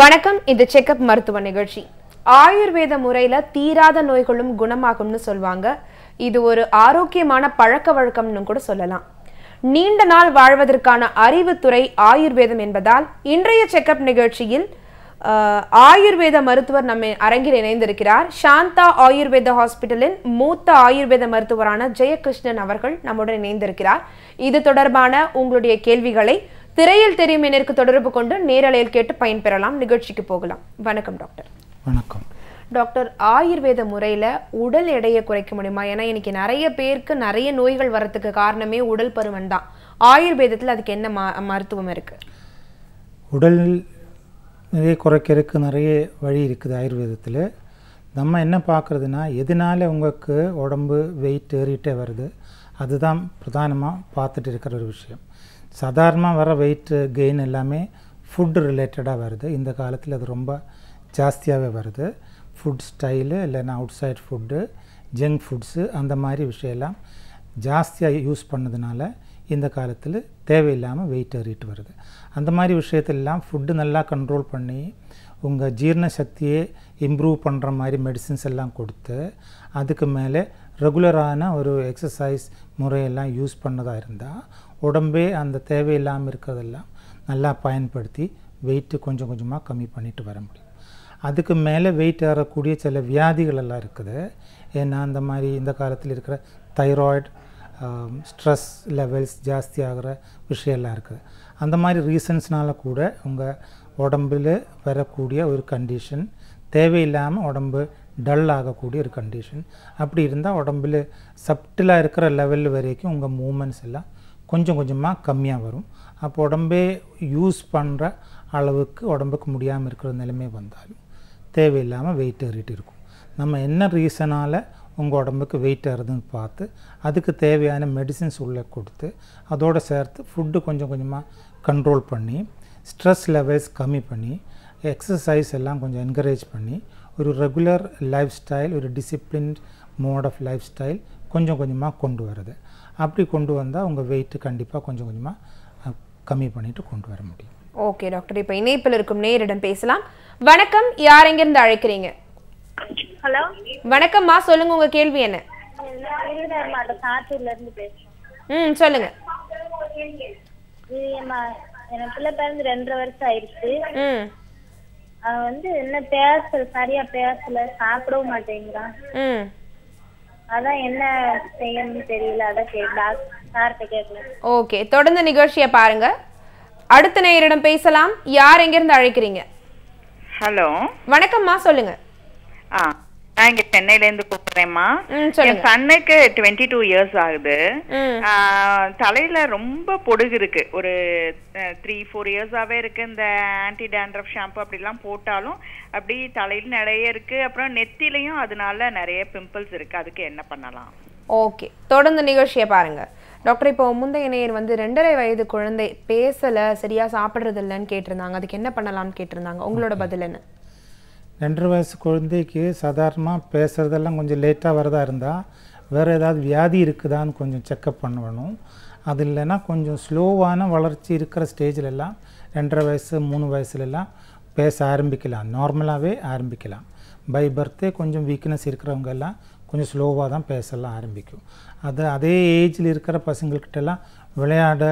வணக்கம் இது செக்அப் மருத்துவ நிகழ்ச்சி ஆயுர்வேத முறையில தீராத நோய்களும் குணமாகும்னு சொல்லுவாங்க இது ஒரு ஆரோக்கியமான பழக்க வழக்கம்னு கூட சொல்லலாம் நீண்ட நாள் வாழ்வதற்கான அறிவுத்துறை ஆயுர்வேதம் என்பதால் இன்றைய செக்அப் நிகழ்ச்சியில் ஆயுர்வேத மருத்துவர் நம்ம அரங்கில் இணைந்திருக்கிறார் சாந்தா ஆயுர்வேத ஹாஸ்பிட்டலின் மூத்த ஆயுர்வேத மருத்துவரான ஜெயகிருஷ்ணன் அவர்கள் நம்முடன் இணைந்திருக்கிறார் இது தொடர்பான உங்களுடைய கேள்விகளை திரையில் தெரியும் எனக்கு தொடர்பு கொண்டு நேரலையில் கேட்டு பயன்பெறலாம் நிகழ்ச்சிக்கு போகலாம் வணக்கம் டாக்டர் வணக்கம் டாக்டர் ஆயுர்வேத முறையில் உடல் எடையை குறைக்க முடியுமா ஏன்னா இன்னைக்கு நிறைய பேருக்கு நிறைய நோய்கள் வரத்துக்கு காரணமே உடல் பருவன் தான் ஆயுர்வேதத்தில் அதுக்கு என்ன மருத்துவம் இருக்குது உடல் நிறைய குறைக்கிறதுக்கு நிறைய வழி இருக்குது ஆயுர்வேதத்தில் நம்ம என்ன பார்க்குறதுனா எதனால் உங்களுக்கு உடம்பு வெயிட் ஏறிட்டே வருது அதுதான் பிரதானமாக பார்த்துட்டு இருக்கிற ஒரு விஷயம் சாதாரணமாக வர வெயிட் கெயின் எல்லாமே ஃபுட்டு ரிலேட்டடாக வருது இந்த காலத்தில் அது ரொம்ப ஜாஸ்தியாகவே வருது ஃபுட் ஸ்டைலு இல்லைன்னா outside food junk foods அந்த மாதிரி விஷயம்லாம் ஜாஸ்தியாக யூஸ் பண்ணதுனால இந்த காலத்தில் தேவையில்லாமல் வெயிட் ஏறிட்டு வருது அந்த மாதிரி விஷயத்திலலாம் ஃபுட்டு நல்லா கண்ட்ரோல் பண்ணி உங்கள் ஜீரண சக்தியை இம்ப்ரூவ் பண்ணுற மாதிரி மெடிசின்ஸ் எல்லாம் கொடுத்து அதுக்கு மேலே ரெகுலரான ஒரு எக்ஸசைஸ் முறையெல்லாம் யூஸ் பண்ணதாக இருந்தால் உடம்பே அந்த தேவையில்லாமல் இருக்கிறதெல்லாம் நல்லா பயன்படுத்தி வெயிட்டு கொஞ்சம் கொஞ்சமாக கம்மி பண்ணிட்டு வர முடியும் அதுக்கு மேலே வெயிட் ஏறக்கூடிய சில வியாதிகள் எல்லாம் இருக்குது ஏன்னா அந்த மாதிரி இந்த காலத்தில் இருக்கிற தைராய்டு ஸ்ட்ரெஸ் லெவல்ஸ் ஜாஸ்தி ஆகிற விஷயம்லாம் இருக்குது அந்த மாதிரி ரீசன்ஸ்னால் கூட உங்கள் உடம்பில் வரக்கூடிய ஒரு கண்டிஷன் தேவையில்லாமல் உடம்பு டல் ஆகக்கூடிய ஒரு கண்டிஷன் அப்படி இருந்தால் உடம்பில் சப்டிலாக இருக்கிற லெவல் வரைக்கும் உங்கள் மூமெண்ட்ஸ் எல்லாம் கொஞ்சம் கொஞ்சமாக கம்மியாக வரும் அப்போ உடம்பே யூஸ் பண்ணுற அளவுக்கு உடம்புக்கு முடியாமல் இருக்கிற நிலைமை வந்தாலும் தேவையில்லாமல் வெயிட் ஏறிட்டு இருக்கும் நம்ம என்ன ரீசனால் உங்கள் உடம்புக்கு வெயிட் ஏறுதுன்னு பார்த்து அதுக்கு தேவையான மெடிசின்ஸ் உள்ளே கொடுத்து அதோடு சேர்த்து ஃபுட்டு கொஞ்சம் கொஞ்சமாக கண்ட்ரோல் பண்ணி ஸ்ட்ரெஸ் லெவல்ஸ் கம்மி பண்ணி எக்ஸசைஸ் எல்லாம் கொஞ்சம் என்கரேஜ் பண்ணி ஒரு ரெகுலர் லைஃப் ஸ்டைல் ஒரு disciplined mode of life style கொஞ்சம் கொஞ்சமாக கொண்டு வரது அப்படி கொண்டு வந்தால் உங்கள் வெயிட்டு கண்டிப்பாக கொஞ்சம் கொஞ்சமாக கம்மி பண்ணிவிட்டு கொண்டு வர முடியும் ஓகே டாக்டர் இப்போ இணைப்பில் இருக்கும் நேரிடம் பேசலாம் வணக்கம் யார் எங்கேருந்து அழைக்கிறீங்க ஹலோ வணக்கம்மா சொல்லுங்க உங்கள் கேள்வி என்ன ம் சொல்லுங்க பிறந்து ரெண்டரை வருஷம் ஆயிடுச்சு வந்து என்ன பேசல சரியா பேசல சாப்பிடவும் மாட்டேங்கிறான் அதான் என்ன செய்யணும்னு தெரியல அதான் கேட்கலாம் ஓகே தொடர்ந்து நிகழ்ச்சியை பாருங்க அடுத்த நேயரிடம் பேசலாம் யார் எங்கிருந்து அழைக்கிறீங்க ஹலோ வணக்கம்மா சொல்லுங்க ஆ நான் இங்க சென்னையில இருந்து கூப்பிடுறேன்மா என் சன்னுக்கு டுவெண்ட்டி டூ இயர்ஸ் ஆகுது தலையில ரொம்ப பொடுகு இருக்கு ஒரு த்ரீ ஃபோர் இயர்ஸாவே இருக்கு இந்த ஆன்டி டேண்ட்ரப் ஷாம்பு அப்படிலாம் போட்டாலும் அப்படி தலையில நிறைய இருக்கு அப்புறம் நெத்திலையும் அதனால நிறைய பிம்பிள்ஸ் இருக்கு அதுக்கு என்ன பண்ணலாம் ஓகே தொடர்ந்து நிகழ்ச்சியை பாருங்க டாக்டர் இப்போ முந்தைய நேர் வந்து ரெண்டரை வயது குழந்தை பேசல சரியா சாப்பிடுறது இல்லைன்னு கேட்டிருந்தாங்க அதுக்கு என்ன பண்ணலாம்னு கேட்டிருந்தாங்க உங்களோட பதில் என்ன ரெண்டரை வயசு குழந்தைக்கு சாதாரணமாக பேசுகிறதெல்லாம் கொஞ்சம் லேட்டாக வரதா இருந்தால் வேறு ஏதாவது வியாதி இருக்குதான்னு கொஞ்சம் செக்கப் பண்ணணும் அது இல்லைன்னா கொஞ்சம் ஸ்லோவான வளர்ச்சி இருக்கிற ஸ்டேஜிலெல்லாம் ரெண்டரை வயசு மூணு வயசுலெல்லாம் பேச ஆரம்பிக்கலாம் நார்மலாகவே ஆரம்பிக்கலாம் பை பர்த்தே கொஞ்சம் வீக்னஸ் இருக்கிறவங்கெல்லாம் கொஞ்சம் ஸ்லோவாக தான் பேசலாம் ஆரம்பிக்கும் அது அதே ஏஜில் இருக்கிற பசங்கள்கிட்டலாம் விளையாட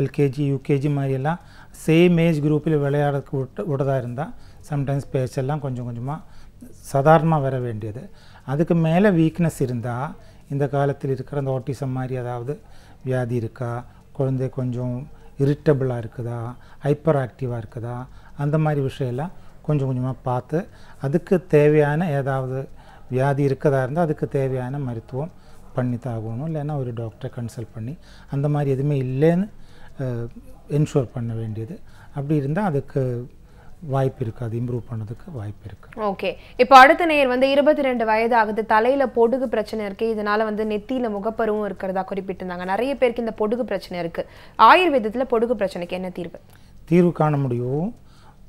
எல்கேஜி யூகேஜி மாதிரியெல்லாம் சேம் ஏஜ் குரூப்பில் விளையாடக்கு விட்டு விடதாக இருந்தால் சம்டைம்ஸ் பேச்செல்லாம் கொஞ்சம் கொஞ்சமாக சாதாரணமாக வர வேண்டியது அதுக்கு மேலே வீக்னஸ் இருந்தால் இந்த காலத்தில் இருக்கிற அந்த ஆட்டிசம் மாதிரி ஏதாவது வியாதி இருக்கா குழந்தை கொஞ்சம் இரிட்டபிளாக இருக்குதா ஹைப்பர் ஆக்டிவாக இருக்குதா அந்த மாதிரி விஷயம்லாம் கொஞ்சம் கொஞ்சமாக பார்த்து அதுக்கு தேவையான ஏதாவது வியாதி இருக்கதா இருந்தால் அதுக்கு தேவையான மருத்துவம் பண்ணி தாகணும் இல்லைன்னா ஒரு டாக்டரை கன்சல்ட் பண்ணி அந்த மாதிரி எதுவுமே இல்லைன்னு என்ஷூர் பண்ண வேண்டியது அப்படி இருந்தால் அதுக்கு வாய்ப்பு இருக்குது அது இம்ப்ரூவ் பண்ணதுக்கு வாய்ப்பு இருக்குது ஓகே இப்போ அடுத்த நேர் வந்து இருபத்தி ரெண்டு வயது ஆகுது தலையில் பொடுகு பிரச்சனை இருக்குது இதனால் வந்து நெத்தியில முகப்பருவும் இருக்கிறதா குறிப்பிட்டிருந்தாங்க நிறைய பேருக்கு இந்த பொடுகு பிரச்சனை இருக்குது ஆயுர்வேதத்தில் பொடுகு பிரச்சனைக்கு என்ன தீர்வு தீர்வு காண முடியும்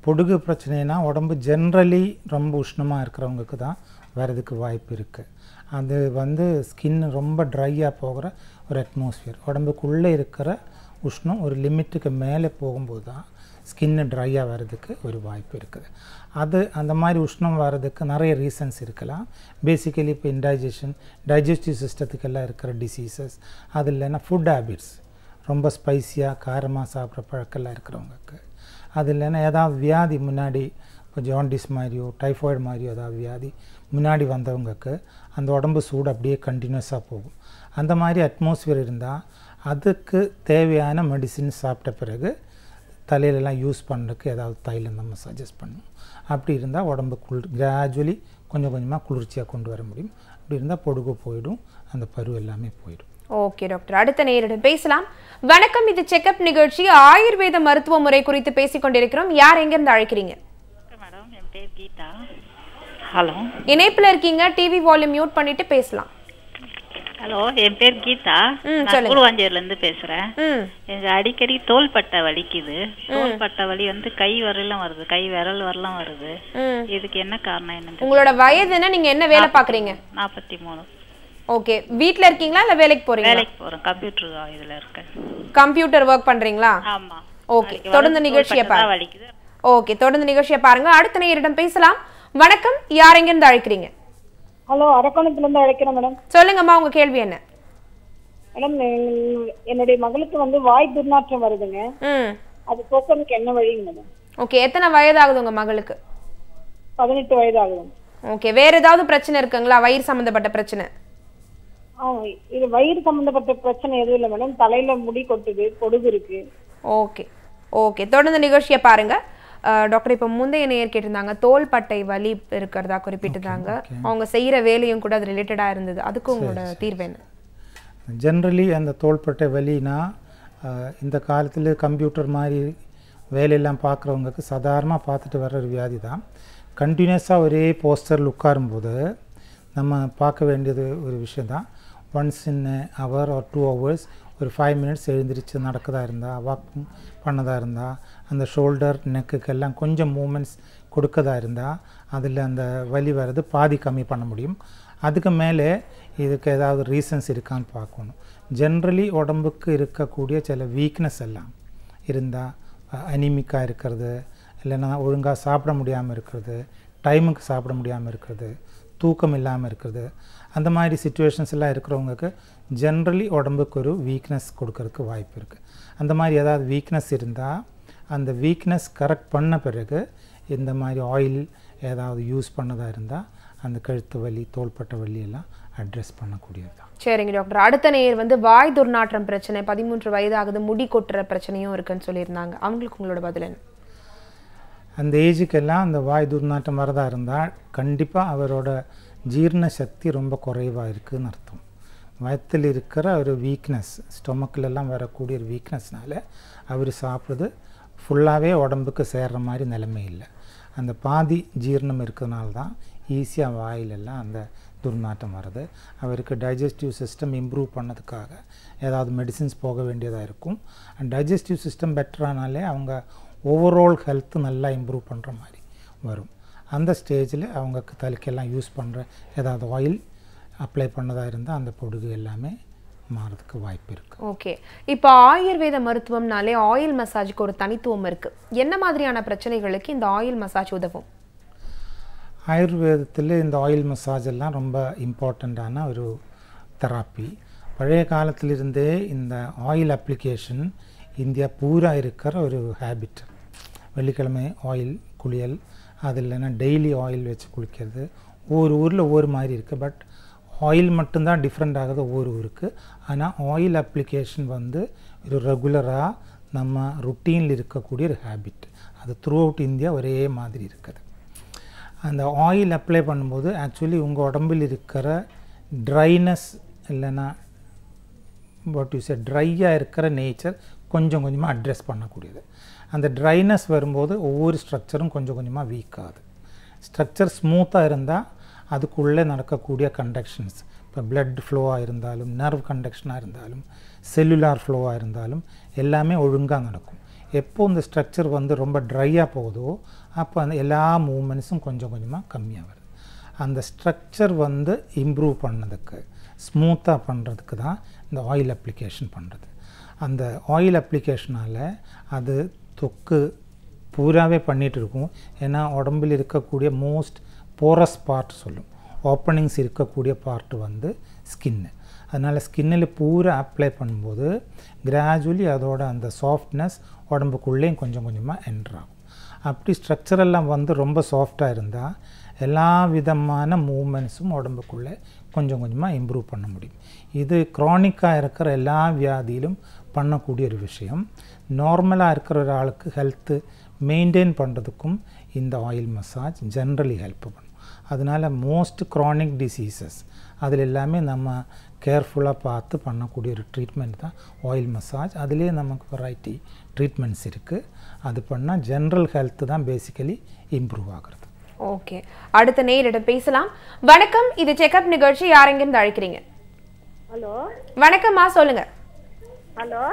பொடுகு பிரச்சனைனா உடம்பு ஜென்ரலி ரொம்ப உஷ்ணமாக இருக்கிறவங்களுக்கு தான் வரதுக்கு வாய்ப்பு இருக்குது அது வந்து ஸ்கின் ரொம்ப ட்ரையாக போகிற ஒரு அட்மாஸ்ஃபியர் உடம்புக்குள்ளே இருக்கிற உஷ்ணம் ஒரு லிமிட்டுக்கு மேலே போகும்போது தான் ஸ்கின்னு ட்ரையாக வர்றதுக்கு ஒரு வாய்ப்பு இருக்குது அது அந்த மாதிரி உஷ்ணம் வர்றதுக்கு நிறைய ரீசன்ஸ் இருக்கலாம் பேசிக்கலி இப்போ இன்டைஜஷன் டைஜஸ்டிவ் சிஸ்டத்துக்கெல்லாம் இருக்கிற டிசீசஸ் அது இல்லைன்னா ஃபுட் ஹேபிட்ஸ் ரொம்ப ஸ்பைஸியாக காரமாக சாப்பிட்ற பழக்கெல்லாம் இருக்கிறவங்களுக்கு அது இல்லைன்னா ஏதாவது வியாதி முன்னாடி இப்போ ஜாண்டிஸ் மாதிரியோ டைஃபாய்டு மாதிரியோ ஏதாவது வியாதி முன்னாடி வந்தவங்களுக்கு அந்த உடம்பு சூடு அப்படியே கண்டினியூஸாக போகும் அந்த மாதிரி அட்மாஸ்ஃபியர் இருந்தால் அதுக்கு தேவையான மெடிசின் சாப்பிட்ட பிறகு தலையிலலாம் யூஸ் பண்ணுறதுக்கு ஏதாவது தைலம் நம்ம சஜஸ்ட் பண்ணும் அப்படி இருந்தால் உடம்பு குளிர் கிராஜுவலி கொஞ்சம் கொஞ்சமாக குளிர்ச்சியாக கொண்டு வர முடியும் அப்படி இருந்தால் பொடுகு போயிடும் அந்த பருவம் எல்லாமே போயிடும் ஓகே டாக்டர் அடுத்த நேரிடம் பேசலாம் வணக்கம் இது செக்அப் நிகழ்ச்சி ஆயுர்வேத மருத்துவ முறை குறித்து பேசிக்கொண்டிருக்கிறோம் யார் எங்கேருந்து அழைக்கிறீங்க என் பேர் கீதா ஹலோ இணைப்பில் இருக்கீங்க டிவி வால்யூம் மியூட் பண்ணிட்டு பேசலாம் ஹலோ என் பேர் கீதா நான் கூடுவாஞ்சேரிலேருந்து பேசுகிறேன் எனக்கு அடிக்கடி தோள்பட்டை வலிக்குது தோள்பட்டை வலி வந்து கை வரலாம் வருது கை விரல் வரலாம் வருது இதுக்கு என்ன காரணம் என்ன உங்களோட வயது என்ன நீங்கள் என்ன வேலை பார்க்குறீங்க நாற்பத்தி மூணு ஓகே வீட்டில் இருக்கீங்களா இல்லை வேலைக்கு போகிறீங்க வேலைக்கு போகிறேன் கம்ப்யூட்டர் இதில் இருக்கேன் கம்ப்யூட்டர் ஒர்க் பண்ணுறீங்களா ஆமாம் ஓகே தொடர்ந்து நிகழ்ச்சியை வலிக்குது ஓகே தொடர்ந்து நிகழ்ச்சியை பாருங்க அடுத்த நேரிடம் பேசலாம் வணக்கம் யார் எங்கிருந்து அழைக்கிறீங்க ஹலோ அரக்கோணத்துல இருந்து அழைக்கிறேன் மேடம் சொல்லுங்கம்மா உங்க கேள்வி என்ன மேடம் என்னுடைய மகளுக்கு வந்து வாய் துர்நாற்றம் வருதுங்க அது போக்குறதுக்கு என்ன வழிங்க மேடம் ஓகே எத்தனை வயது ஆகுது உங்க மகளுக்கு பதினெட்டு வயது ஆகுது ஓகே வேற ஏதாவது பிரச்சனை இருக்குங்களா வயிறு சம்பந்தப்பட்ட பிரச்சனை இது வயிறு சம்பந்தப்பட்ட பிரச்சனை எதுவும் இல்லை மேடம் தலையில முடி கொட்டுது பொடுகு இருக்கு ஓகே ஓகே தொடர்ந்து நிகழ்ச்சியை பாருங்க டாக்டர் இப்போ முந்தைய நேயர் கேட்டிருந்தாங்க தோள்பட்டை வலி இருக்கிறதா குறிப்பிட்டிருந்தாங்க அவங்க செய்கிற வேலையும் கூட அது ரிலேட்டடாக இருந்தது அதுக்கு உங்களோட தீர்வு என்ன ஜென்ரலி அந்த தோள்பட்டை வலினா இந்த காலத்தில் கம்ப்யூட்டர் மாதிரி வேலையெல்லாம் பார்க்குறவங்களுக்கு சாதாரணமாக பார்த்துட்டு வர்ற ஒரு வியாதி தான் கண்டினியூஸாக ஒரே போஸ்டரில் உட்காரும்போது நம்ம பார்க்க வேண்டியது ஒரு விஷயம் தான் once in hour or two hours ஒரு ஃபைவ் மினிட்ஸ் எழுந்திரிச்சு நடக்கதாக இருந்தால் வாக்கிங் பண்ணதாக இருந்தால் அந்த ஷோல்டர் நெக்குக்கெல்லாம் கொஞ்சம் மூமெண்ட்ஸ் கொடுக்கதா இருந்தால் அதில் அந்த வலி வர்றது பாதி கம்மி பண்ண முடியும் அதுக்கு மேலே இதுக்கு ஏதாவது ரீசன்ஸ் இருக்கான்னு பார்க்கணும் ஜென்ரலி உடம்புக்கு இருக்கக்கூடிய சில வீக்னஸ் எல்லாம் இருந்தால் அனிமிக்காக இருக்கிறது இல்லைன்னா ஒழுங்காக சாப்பிட முடியாமல் இருக்கிறது டைமுக்கு சாப்பிட முடியாமல் இருக்கிறது தூக்கம் இல்லாமல் இருக்கிறது அந்த மாதிரி சுச்சுவேஷன்ஸ் எல்லாம் இருக்கிறவங்களுக்கு ஜென்ரலி உடம்புக்கு ஒரு வீக்னஸ் கொடுக்கறதுக்கு வாய்ப்பு இருக்குது அந்த மாதிரி ஏதாவது வீக்னஸ் இருந்தால் அந்த வீக்னஸ் கரெக்ட் பண்ண பிறகு இந்த மாதிரி ஆயில் ஏதாவது யூஸ் பண்ணதாக இருந்தால் அந்த கழுத்து வலி தோள்பட்ட வலியெல்லாம் அட்ரஸ் பண்ணக்கூடியது தான் சரிங்க டாக்டர் அடுத்த நேர் வந்து வாய் துர்நாற்றம் பிரச்சனை பதிமூன்று வயது ஆகுது முடி கொட்டுற பிரச்சனையும் இருக்குன்னு சொல்லியிருந்தாங்க அவங்களுக்கு உங்களோட பதில் என்ன அந்த ஏஜுக்கெல்லாம் அந்த வாய் துர்நாற்றம் வரதாக இருந்தால் கண்டிப்பாக அவரோட ஜீரண சக்தி ரொம்ப குறைவாக இருக்குதுன்னு அர்த்தம் வயத்தில் இருக்கிற ஒரு வீக்னஸ் ஸ்டொமக்கிலெல்லாம் வரக்கூடிய ஒரு வீக்னஸ்னால் அவர் சாப்பிட்றது ஃபுல்லாகவே உடம்புக்கு சேர்கிற மாதிரி நிலைமை இல்லை அந்த பாதி ஜீரணம் இருக்கிறதுனால தான் ஈஸியாக வாயிலெல்லாம் அந்த துர்நாற்றம் வருது அவருக்கு டைஜஸ்டிவ் சிஸ்டம் இம்ப்ரூவ் பண்ணதுக்காக ஏதாவது மெடிசின்ஸ் போக வேண்டியதாக இருக்கும் அண்ட் டைஜஸ்டிவ் சிஸ்டம் பெட்டரானாலே அவங்க ஓவரால் ஹெல்த்து நல்லா இம்ப்ரூவ் பண்ணுற மாதிரி வரும் அந்த ஸ்டேஜில் அவங்க தலைக்கெல்லாம் யூஸ் பண்ணுற ஏதாவது ஆயில் அப்ளை பண்ணதாக இருந்தால் அந்த பொடுகு எல்லாமே மாறதுக்கு வாய்ப்பு இருக்குது ஓகே இப்போ ஆயுர்வேத மருத்துவம்னாலே ஆயில் மசாஜுக்கு ஒரு தனித்துவம் இருக்குது என்ன மாதிரியான பிரச்சனைகளுக்கு இந்த ஆயில் மசாஜ் உதவும் ஆயுர்வேதத்தில் இந்த ஆயில் மசாஜ் எல்லாம் ரொம்ப இம்பார்ட்டண்ட்டான ஒரு தெராப்பி பழைய காலத்திலிருந்தே இந்த ஆயில் அப்ளிகேஷன் இந்தியா பூரா இருக்கிற ஒரு ஹேபிட் வெள்ளிக்கிழமை ஆயில் குளியல் அது இல்லைன்னா டெய்லி ஆயில் வச்சு குளிக்கிறது ஒவ்வொரு ஊரில் ஒவ்வொரு மாதிரி இருக்குது பட் ஆயில் மட்டும்தான் டிஃப்ரெண்ட் ஆகுது ஒவ்வொரு ஊருக்கு ஆனால் ஆயில் அப்ளிகேஷன் வந்து ஒரு ரெகுலராக நம்ம ருட்டீனில் இருக்கக்கூடிய ஒரு ஹேபிட் அது த்ரூ அவுட் இந்தியா ஒரே மாதிரி இருக்குது அந்த ஆயில் அப்ளை பண்ணும்போது ஆக்சுவலி உங்கள் உடம்பில் இருக்கிற ட்ரைனஸ் இல்லைன்னா வாட் யூஸ் ட்ரையாக இருக்கிற நேச்சர் கொஞ்சம் கொஞ்சமாக அட்ரஸ் பண்ணக்கூடியது அந்த ட்ரைனஸ் வரும்போது ஒவ்வொரு ஸ்ட்ரக்சரும் கொஞ்சம் கொஞ்சமாக வீக் ஆகுது ஸ்ட்ரக்சர் ஸ்மூத்தாக இருந்தால் அதுக்குள்ளே நடக்கக்கூடிய கண்டக்ஷன்ஸ் இப்போ பிளட் ஃப்ளோவாக இருந்தாலும் நர்வ் கண்டக்ஷனாக இருந்தாலும் செல்லுலார் ஃப்ளோவாக இருந்தாலும் எல்லாமே ஒழுங்காக நடக்கும் எப்போ இந்த ஸ்ட்ரக்சர் வந்து ரொம்ப ட்ரையாக போகுதோ அப்போ அந்த எல்லா மூமெண்ட்ஸும் கொஞ்சம் கொஞ்சமாக கம்மியாக வருது அந்த ஸ்ட்ரக்சர் வந்து இம்ப்ரூவ் பண்ணதுக்கு ஸ்மூத்தாக பண்ணுறதுக்கு தான் இந்த ஆயில் அப்ளிகேஷன் பண்ணுறது அந்த ஆயில் அப்ளிகேஷனால் அது தொக்கு பூராவே பண்ணிகிட்டு இருக்கும் ஏன்னா உடம்பில் இருக்கக்கூடிய மோஸ்ட் போரஸ் பார்ட் சொல்லும் ஓப்பனிங்ஸ் இருக்கக்கூடிய பார்ட் வந்து ஸ்கின்னு அதனால் ஸ்கின்னில் பூரா அப்ளை பண்ணும்போது கிராஜுவலி அதோட அந்த சாஃப்ட்னஸ் உடம்புக்குள்ளேயும் கொஞ்சம் கொஞ்சமாக ஆகும் அப்படி ஸ்ட்ரக்சரெல்லாம் வந்து ரொம்ப சாஃப்டாக இருந்தால் எல்லா விதமான மூமெண்ட்ஸும் உடம்புக்குள்ளே கொஞ்சம் கொஞ்சமாக இம்ப்ரூவ் பண்ண முடியும் இது க்ரானிக்காக இருக்கிற எல்லா வியாதியிலும் பண்ணக்கூடிய ஒரு விஷயம் நார்மலாக இருக்கிற ஒரு ஆளுக்கு ஹெல்த்து மெயின்டைன் பண்ணுறதுக்கும் இந்த ஆயில் மசாஜ் ஜென்ரலி ஹெல்ப் பண்ணும் அதனால் மோஸ்ட் க்ரானிக் டிசீசஸ் அதில் எல்லாமே நம்ம கேர்ஃபுல்லாக பார்த்து பண்ணக்கூடிய ஒரு ட்ரீட்மெண்ட் தான் ஆயில் மசாஜ் அதுலேயே நமக்கு வெரைட்டி ட்ரீட்மெண்ட்ஸ் இருக்குது அது பண்ணால் ஜென்ரல் ஹெல்த்து தான் பேசிக்கலி இம்ப்ரூவ் ஆகிறது ஓகே அடுத்த நேரிடம் பேசலாம் வணக்கம் இது செக்அப் நிகழ்ச்சி யாரெங்கிருந்து அழைக்கிறீங்க ஹலோ வணக்கம்மா சொல்லுங்க ஹலோ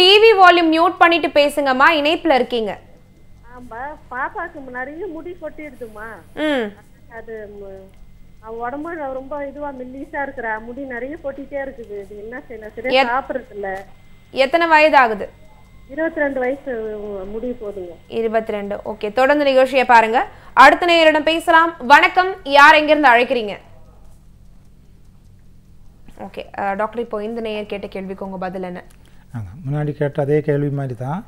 டிவி வால்யூம் மியூட் பண்ணிட்டு பேசுங்கம்மா இணைப்பில் இருக்கீங்க ஆமா பாப்பாக்கு நிறைய முடி கொட்டிடுதுமா ம் அது அவன் உடம்பு ரொம்ப இதுவா மில்லிஸா இருக்கிறா முடி நிறைய போட்டிட்டே இருக்குது இது என்ன செய்யலாம் சரியா சாப்பிடுறது இல்ல எத்தனை வயது ஆகுது இருபத்தி ரெண்டு வயசு முடி போதுங்க இருபத்தி ரெண்டு ஓகே தொடர்ந்து நிகழ்ச்சியை பாருங்க அடுத்த நேயரிடம் பேசலாம் வணக்கம் யார் எங்கிருந்து அழைக்கிறீங்க ஓகே டாக்டர் இப்போ இந்த நேயர் கேட்ட கேள்விக்கு உங்க பதில் என்ன முன்னாடி கேட்ட அதே கேள்வி மாதிரி தான்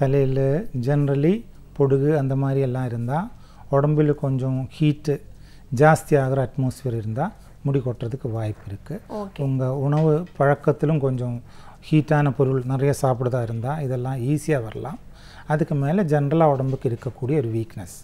தலையில் ஜென்ரலி பொடுகு அந்த மாதிரி எல்லாம் இருந்தால் உடம்பில் கொஞ்சம் ஹீட்டு ஜாஸ்தியாகிற அட்மாஸ்ஃபியர் இருந்தால் முடி கொட்டுறதுக்கு வாய்ப்பு இருக்குது உங்கள் உணவு பழக்கத்திலும் கொஞ்சம் ஹீட்டான பொருள் நிறைய சாப்பிடுதா இருந்தால் இதெல்லாம் ஈஸியாக வரலாம் அதுக்கு மேலே ஜென்ரலாக உடம்புக்கு இருக்கக்கூடிய ஒரு வீக்னஸ்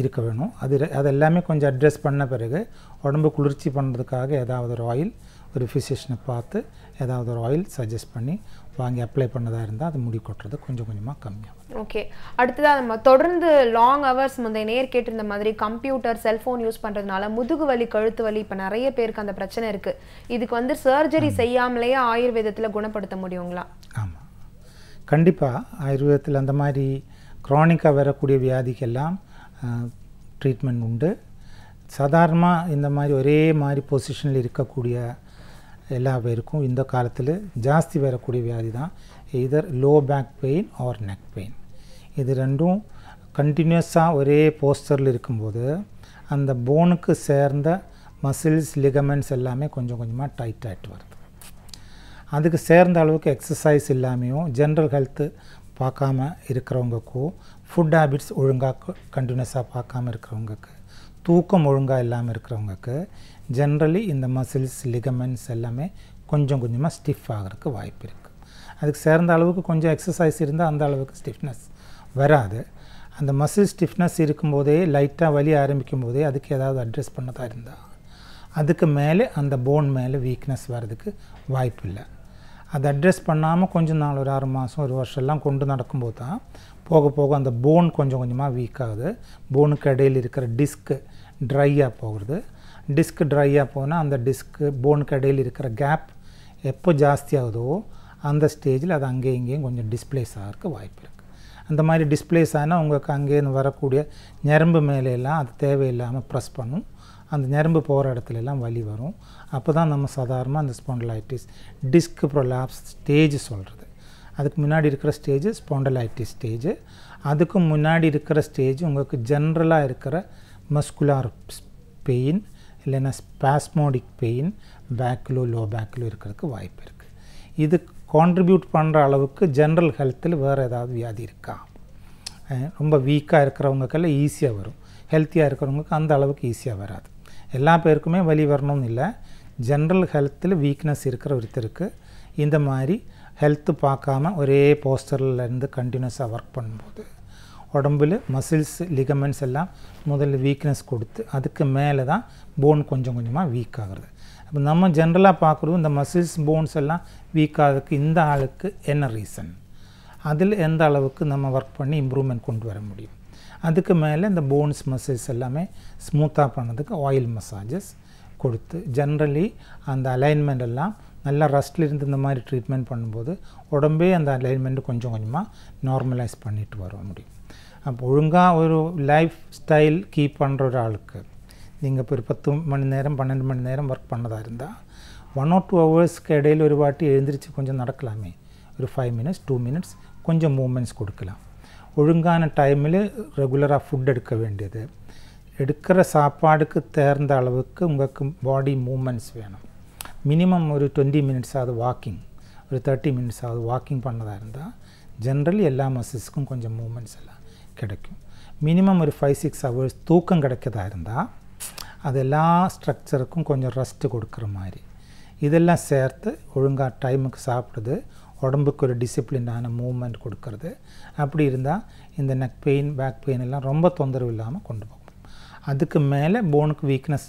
இருக்க வேணும் அது அது எல்லாமே கொஞ்சம் அட்ரஸ் பண்ண பிறகு உடம்பு குளிர்ச்சி பண்ணுறதுக்காக ஏதாவது ஒரு ஆயில் ஒரு ஃபிசிஷனை பார்த்து ஏதாவது ஒரு ஆயில் சஜஸ்ட் பண்ணி வாங்கி அப்ளை பண்ணதாக இருந்தால் அது முடி கொட்டுறது கொஞ்சம் கொஞ்சமாக கம்மியாகும் ஓகே அடுத்ததாக நம்ம தொடர்ந்து லாங் ஹவர்ஸ் முந்தைய நேர் கேட்டிருந்த மாதிரி கம்ப்யூட்டர் செல்ஃபோன் யூஸ் பண்ணுறதுனால முதுகு வலி கழுத்து வலி இப்போ நிறைய பேருக்கு அந்த பிரச்சனை இருக்குது இதுக்கு வந்து சர்ஜரி செய்யாமலேயே ஆயுர்வேதத்தில் குணப்படுத்த முடியுங்களா ஆமாம் கண்டிப்பாக ஆயுர்வேதத்தில் அந்த மாதிரி குரானிக்காக வரக்கூடிய வியாதிக்கெல்லாம் ட்ரீட்மெண்ட் உண்டு சாதாரணமாக இந்த மாதிரி ஒரே மாதிரி பொசிஷனில் இருக்கக்கூடிய எல்லா பேருக்கும் இந்த காலத்தில் ஜாஸ்தி வரக்கூடிய வியாதி தான் either low back pain or neck pain இது ரெண்டும் கண்டினியூஸாக ஒரே போஸ்டரில் இருக்கும்போது அந்த போனுக்கு சேர்ந்த மசில்ஸ் லிகமெண்ட்ஸ் எல்லாமே கொஞ்சம் கொஞ்சமாக டைட் ஆகிட்டு வருது அதுக்கு சேர்ந்த அளவுக்கு எக்ஸசைஸ் இல்லாமையும் ஜென்ரல் ஹெல்த்து பார்க்காம இருக்கிறவங்களுக்கும் ஃபுட் ஹேபிட்ஸ் ஒழுங்காக கண்டினியூஸாக பார்க்காம இருக்கிறவங்களுக்கு தூக்கம் ஒழுங்காக இல்லாமல் இருக்கிறவங்களுக்கு ஜென்ரலி இந்த மசில்ஸ் லிகமெண்ட்ஸ் எல்லாமே கொஞ்சம் கொஞ்சமாக ஸ்டிஃப் ஆகிறதுக்கு வாய்ப்பு இருக்குது அதுக்கு சேர்ந்த அளவுக்கு கொஞ்சம் எக்ஸசைஸ் இருந்தால் அந்த அளவுக்கு ஸ்டிஃப்னஸ் வராது அந்த மசில் ஸ்டிஃப்னஸ் இருக்கும்போதே லைட்டாக வலி ஆரம்பிக்கும் போதே அதுக்கு ஏதாவது அட்ரஸ் பண்ணதாக இருந்தால் அதுக்கு மேலே அந்த போன் மேலே வீக்னஸ் வர்றதுக்கு வாய்ப்பு இல்லை அதை அட்ரஸ் பண்ணாமல் கொஞ்சம் நாள் ஒரு ஆறு மாதம் ஒரு வருஷம்லாம் கொண்டு நடக்கும்போது தான் போக போக அந்த போன் கொஞ்சம் கொஞ்சமாக வீக் ஆகுது போனுக்கு இடையில் இருக்கிற டிஸ்க்கு ட்ரையாக போகிறது டிஸ்க் ட்ரையாக போனால் அந்த டிஸ்க்கு போனுக்கு இடையில் இருக்கிற கேப் எப்போ ஜாஸ்தியாகுதோ அந்த ஸ்டேஜில் அது அங்கேயும் இங்கேயும் கொஞ்சம் டிஸ்பிளேஸ் ஆகிறதுக்கு வாய்ப்பு இருக்குது அந்த மாதிரி டிஸ்பிளேஸ் ஆனால் உங்களுக்கு அங்கேருந்து வரக்கூடிய நரம்பு மேலெல்லாம் அது தேவையில்லாமல் ப்ரெஸ் பண்ணும் அந்த நரம்பு போகிற இடத்துல எல்லாம் வலி வரும் அப்போ தான் நம்ம சாதாரணமாக அந்த ஸ்பாண்டலைட்டிஸ் டிஸ்க் ப்ரொலாப்ஸ் ஸ்டேஜ் சொல்கிறது அதுக்கு முன்னாடி இருக்கிற ஸ்டேஜ் ஸ்பாண்டலைட்டிஸ் ஸ்டேஜ் அதுக்கு முன்னாடி இருக்கிற ஸ்டேஜ் உங்களுக்கு ஜென்ரலாக இருக்கிற மஸ்குலார் பெயின் இல்லைன்னா ஸ்பாஸ்மோடிக் பெயின் பேக்கிலோ லோ பேக்கிலோ இருக்கிறதுக்கு வாய்ப்பு இருக்குது இது கான்ட்ரிபியூட் பண்ணுற அளவுக்கு ஜென்ரல் ஹெல்த்தில் வேறு ஏதாவது வியாதி இருக்கா ரொம்ப வீக்காக இருக்கிறவங்களுக்கெல்லாம் ஈஸியாக வரும் ஹெல்த்தியாக இருக்கிறவங்களுக்கு அந்த அளவுக்கு ஈஸியாக வராது எல்லா பேருக்குமே வலி வரணும்னு இல்லை ஜென்ரல் ஹெல்த்தில் வீக்னஸ் இருக்கிற ஒருத்தருக்கு இந்த மாதிரி ஹெல்த்து பார்க்காம ஒரே போஸ்டர்லேருந்து கண்டினியூஸாக ஒர்க் பண்ணும்போது உடம்பில் மசில்ஸ் லிகமெண்ட்ஸ் எல்லாம் முதல்ல வீக்னஸ் கொடுத்து அதுக்கு மேலே தான் போன் கொஞ்சம் கொஞ்சமாக வீக் ஆகுறது அப்போ நம்ம ஜென்ரலாக பார்க்குறோம் இந்த மசில்ஸ் போன்ஸ் எல்லாம் வீக் ஆகிறதுக்கு இந்த ஆளுக்கு என்ன ரீசன் அதில் எந்த அளவுக்கு நம்ம ஒர்க் பண்ணி இம்ப்ரூவ்மெண்ட் கொண்டு வர முடியும் அதுக்கு மேலே இந்த போன்ஸ் மசில்ஸ் எல்லாமே ஸ்மூத்தாக பண்ணதுக்கு ஆயில் மசாஜஸ் கொடுத்து ஜென்ரலி அந்த அலைன்மெண்ட் எல்லாம் நல்லா ரஸ்டில் இருந்து இந்த மாதிரி ட்ரீட்மெண்ட் பண்ணும்போது உடம்பே அந்த அலைன்மெண்ட் கொஞ்சம் கொஞ்சமாக நார்மலைஸ் பண்ணிட்டு வர முடியும் അപ്പോൾ ഒഴുങ്കാൽ ഒരു ലൈഫ് സ്റ്റൈൽ கீப் பண்ணுற ஒரு ஆளுக்கு நீங்கள் இப்போ ஒரு பத்து மணி நேரம் பன்னெண்டு மணி நேரம் ஒர்க் பண்ணதாக இருந்தால் ஒன் ஆர் டூ ஹவர்ஸ்க்கு இடையில் ஒரு வாட்டி எழுந்திரிச்சு கொஞ்சம் நடக்கலாமே ஒரு ஃபைவ் மினிட்ஸ் டூ மினிட்ஸ் கொஞ்சம் மூமெண்ட்ஸ் கொடுக்கலாம் ஒழுங்கான டைமில் ரெகுலராக ஃபுட் எடுக்க வேண்டியது எடுக்கிற சாப்பாடுக்கு தேர்ந்த அளவுக்கு உங்களுக்கு பாடி மூமெண்ட்ஸ் வேணும் மினிமம் ஒரு டுவெண்ட்டி மினிட்ஸாவது வாக்கிங் ஒரு தேர்ட்டி மினிட்ஸாவது வாக்கிங் பண்ணதாக இருந்தால் ஜென்ரலி எல்லா மசில்ஸுக்கும் கொஞ்சம் மூமெண்ட்ஸ் எல்லாம் கிடைக்கும் மினிமம் ஒரு ஃபைவ் சிக்ஸ் ஹவர்ஸ் தூக்கம் கிடைக்கதா இருந்தால் அது எல்லா ஸ்ட்ரக்சருக்கும் கொஞ்சம் ரெஸ்ட்டு கொடுக்குற மாதிரி இதெல்லாம் சேர்த்து ஒழுங்காக டைமுக்கு சாப்பிடுது உடம்புக்கு ஒரு டிசிப்ளினான மூமெண்ட் கொடுக்கறது அப்படி இருந்தால் இந்த நெக் பெயின் பேக் பெயின் எல்லாம் ரொம்ப தொந்தரவு இல்லாமல் கொண்டு போகும் அதுக்கு மேலே போனுக்கு வீக்னஸ்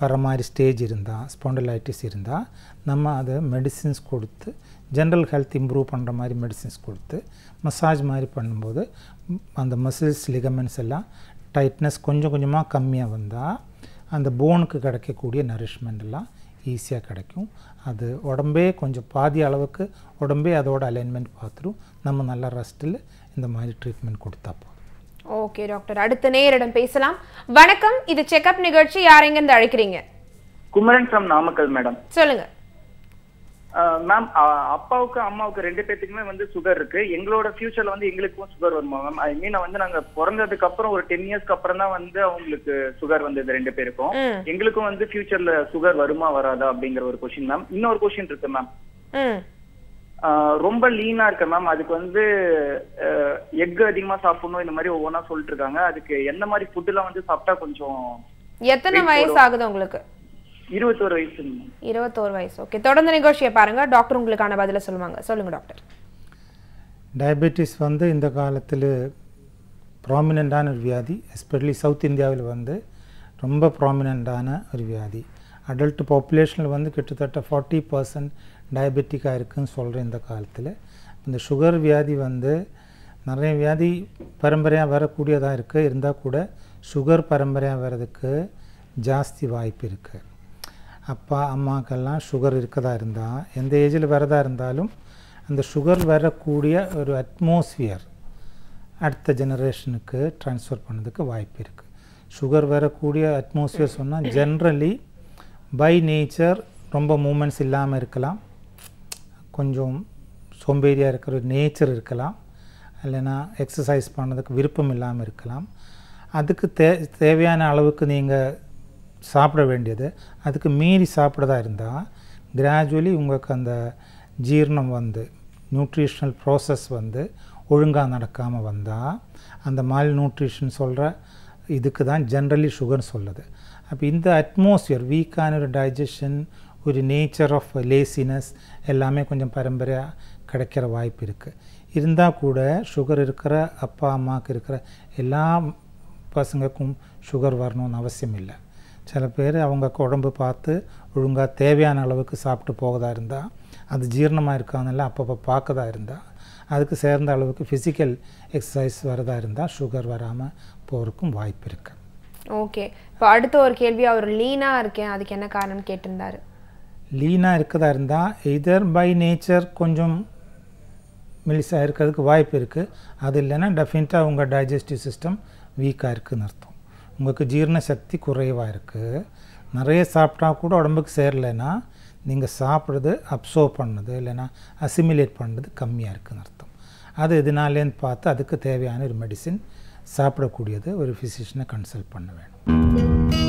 வர மாதிரி ஸ்டேஜ் இருந்தால் ஸ்பாண்டலைட்டிஸ் இருந்தால் நம்ம அதை மெடிசின்ஸ் கொடுத்து ஜென்ரல் ஹெல்த் இம்ப்ரூவ் பண்ணுற மாதிரி மெடிசின்ஸ் கொடுத்து மசாஜ் மாதிரி பண்ணும்போது அந்த மசில்ஸ் லிகமெண்ட்ஸ் எல்லாம் டைட்னஸ் கொஞ்சம் கொஞ்சமாக கம்மியாக வந்தால் அந்த போனுக்கு கிடைக்கக்கூடிய நரிஷ்மெண்ட் எல்லாம் ஈஸியாக கிடைக்கும் அது உடம்பே கொஞ்சம் பாதி அளவுக்கு உடம்பே அதோட அலைன்மெண்ட் பார்த்துரும் நம்ம நல்லா ரெஸ்ட்டில் இந்த மாதிரி ட்ரீட்மெண்ட் கொடுத்தா போதும் ஓகே டாக்டர் அடுத்த நேரிடம் பேசலாம் வணக்கம் இது செக்அப் நிகழ்ச்சி யாரைங்க அழைக்கிறீங்க குமரன் ஃப்ரம் நாமக்கல் மேடம் சொல்லுங்கள் மேம் அப்பாவுக்கு அம்மாவுக்கு ரெண்டு பேத்துக்குமே வந்து சுகர் இருக்கு எங்களோட ஃபியூச்சர்ல வந்து எங்களுக்கும் சுகர் வருமா மேம் ஐ மீன் வந்து நாங்க பிறந்ததுக்கு அப்புறம் ஒரு டென் இயர்ஸ்க்கு அப்புறம் தான் வந்து அவங்களுக்கு சுகர் வந்தது ரெண்டு பேருக்கும் எங்களுக்கும் வந்து ஃபியூச்சர்ல சுகர் வருமா வராதா அப்படிங்கிற ஒரு கொஸ்டின் மேம் இன்னொரு கொஸ்டின் இருக்கு மேம் ரொம்ப லீனா இருக்கு மேம் அதுக்கு வந்து எக் அதிகமா சாப்பிடணும் இந்த மாதிரி ஒவ்வொன்றா சொல்லிட்டு இருக்காங்க அதுக்கு எந்த மாதிரி ஃபுட் எல்லாம் வந்து சாப்பிட்டா கொஞ்சம் எத்தனை வயசு ஆகுது உங்களுக்கு இருபத்தோரு வயசு இருபத்தோரு வயசு ஓகே தொடர்ந்து நிகழ்ச்சியை பாருங்க டாக்டர் உங்களுக்கான பதிலை சொல்லுவாங்க சொல்லுங்க டாக்டர் டயபெட்டிஸ் வந்து இந்த காலத்தில் ப்ராமினண்ட்டான ஒரு வியாதி எஸ்பெஷலி சவுத் இந்தியாவில் வந்து ரொம்ப ப்ராமினண்ட்டான ஒரு வியாதி அடல்ட் பாப்புலேஷனில் வந்து கிட்டத்தட்ட ஃபார்ட்டி பர்சன்ட் டயபெட்டிக்காக இருக்குதுன்னு சொல்கிறேன் இந்த காலத்தில் இந்த சுகர் வியாதி வந்து நிறைய வியாதி பரம்பரையாக வரக்கூடியதாக இருக்குது இருந்தால் கூட சுகர் பரம்பரையாக வர்றதுக்கு ஜாஸ்தி வாய்ப்பு இருக்குது அப்பா அம்மாக்கெல்லாம் சுகர் இருக்கதா இருந்தால் எந்த ஏஜில் வரதா இருந்தாலும் அந்த சுகர் வரக்கூடிய ஒரு அட்மாஸ்ஃபியர் அடுத்த ஜெனரேஷனுக்கு ட்ரான்ஸ்ஃபர் பண்ணதுக்கு வாய்ப்பு இருக்குது சுகர் வரக்கூடிய அட்மாஸ்ஃபியர் சொன்னால் ஜென்ரலி பை நேச்சர் ரொம்ப மூமெண்ட்ஸ் இல்லாமல் இருக்கலாம் கொஞ்சம் சோம்பேறியாக இருக்கிற ஒரு நேச்சர் இருக்கலாம் இல்லைன்னா எக்ஸசைஸ் பண்ணுறதுக்கு விருப்பம் இல்லாமல் இருக்கலாம் அதுக்கு தே தேவையான அளவுக்கு நீங்கள் சாப்பிட வேண்டியது அதுக்கு மீறி சாப்பிட்றதா இருந்தால் கிராஜுவலி உங்களுக்கு அந்த ஜீரணம் வந்து நியூட்ரிஷனல் ப்ராசஸ் வந்து ஒழுங்காக நடக்காமல் வந்தால் அந்த மால் நியூட்ரிஷன் சொல்கிற இதுக்கு தான் ஜென்ரலி சுகர் சொல்லுது அப்போ இந்த அட்மாஸ்ஃபியர் வீக்கான ஒரு டைஜஷன் ஒரு நேச்சர் ஆஃப் லேசினஸ் எல்லாமே கொஞ்சம் பரம்பரையாக கிடைக்கிற வாய்ப்பு இருக்குது இருந்தால் கூட சுகர் இருக்கிற அப்பா அம்மாவுக்கு இருக்கிற எல்லா பசங்களுக்கும் சுகர் வரணும்னு அவசியம் இல்லை சில பேர் அவங்க குழம்பு பார்த்து ஒழுங்காக தேவையான அளவுக்கு சாப்பிட்டு போகதாக இருந்தால் அது ஜீரணமாக இருக்காதுல்ல அப்பப்போ பார்க்கதா இருந்தால் அதுக்கு சேர்ந்த அளவுக்கு ஃபிசிக்கல் எக்ஸசைஸ் வரதா இருந்தால் சுகர் வராமல் போகிறதுக்கும் வாய்ப்பு இருக்கு ஓகே இப்போ அடுத்த ஒரு கேள்வி அவர் லீனாக இருக்கேன் அதுக்கு என்ன காரணம் கேட்டிருந்தார் லீனாக இருக்கதா இருந்தால் இதர் பை நேச்சர் கொஞ்சம் மெலிசாக இருக்கிறதுக்கு வாய்ப்பு இருக்குது அது இல்லைன்னா டெஃபினட்டாக உங்கள் டைஜஸ்டிவ் சிஸ்டம் வீக்காக இருக்குதுன்னு அர்த்தம் உங்களுக்கு ஜீரண சக்தி குறைவாக இருக்குது நிறைய சாப்பிட்டா கூட உடம்புக்கு சேரலைன்னா நீங்கள் சாப்பிட்றது அப்சர்வ் பண்ணுது இல்லைன்னா அசிமிலேட் பண்ணுறது கம்மியாக இருக்குதுன்னு அர்த்தம் அது எதனாலேன்னு பார்த்து அதுக்கு தேவையான ஒரு மெடிசின் சாப்பிடக்கூடியது ஒரு ஃபிசிஷியனை கன்சல்ட் பண்ண வேணும்